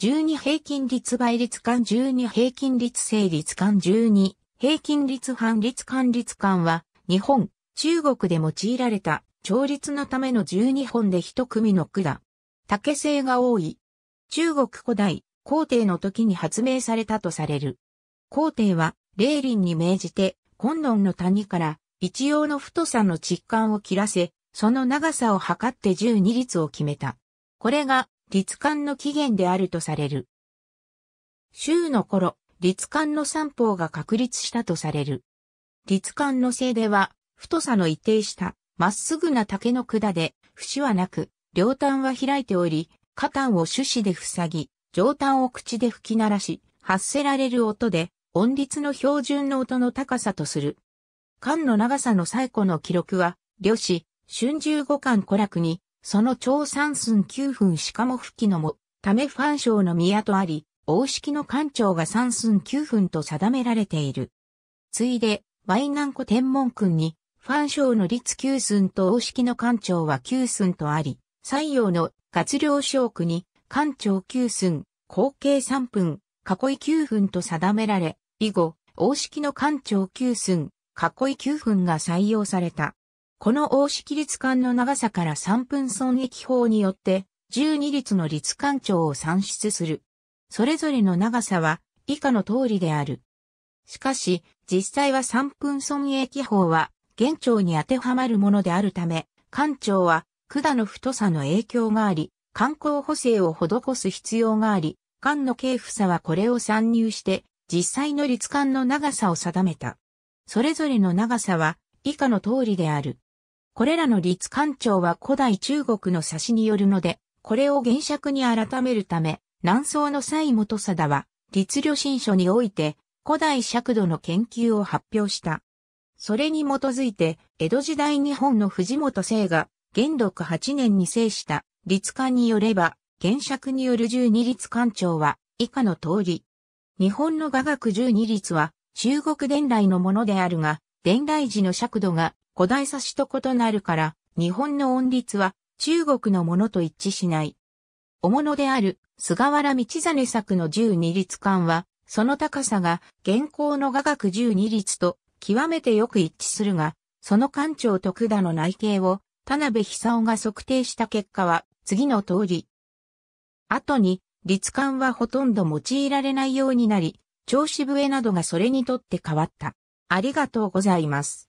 12平均率倍率間12平均率成率間12平均率半率間率間は日本、中国で用いられた調律のための12本で一組の句だ。竹製が多い。中国古代、皇帝の時に発明されたとされる。皇帝は、霊林に命じて、今論の谷から、一様の太さの実感を切らせ、その長さを測って12律を決めた。これが、立官の起源であるとされる。週の頃、立官の三法が確立したとされる。立官の制では、太さの一定したまっすぐな竹の管で、節はなく、両端は開いており、下端を種子で塞ぎ、上端を口で吹き鳴らし、発せられる音で、音律の標準の音の高さとする。管の長さの最古の記録は、漁師、春秋五巻古楽に、その長三寸九分しかも吹きのも、ためファン賞の宮とあり、王式の官庁が3寸9分と定められている。ついで、ワイナンコ天文君に、ファン賞の率9寸と王式の官庁は9寸とあり、西洋の活量将区に、官庁9寸、後継3分、囲い9分と定められ、以後、王式の官庁9寸、囲い9分が採用された。この大式立管の長さから3分損益法によって、12立の立管長を算出する。それぞれの長さは以下の通りである。しかし、実際は3分損益法は、現長に当てはまるものであるため、管長は、管の太さの影響があり、観光補正を施す必要があり、管の軽負さはこれを参入して、実際の立管の長さを定めた。それぞれの長さは、以下の通りである。これらの立官庁は古代中国の差しによるので、これを原尺に改めるため、南宋の蔡元貞は、律旅新書において、古代尺度の研究を発表した。それに基づいて、江戸時代日本の藤本聖が、元禄8年に制した、立官によれば、原尺による十二律官庁は、以下の通り。日本の雅楽十二律は、中国伝来のものであるが、伝来時の尺度が古代差しと異なるから、日本の音律は中国のものと一致しない。おものである菅原道真作の十二律館は、その高さが現行の雅楽十二律と極めてよく一致するが、その館長と管の内径を田辺久夫が測定した結果は次の通り。後に律館はほとんど用いられないようになり、調子笛などがそれにとって変わった。ありがとうございます。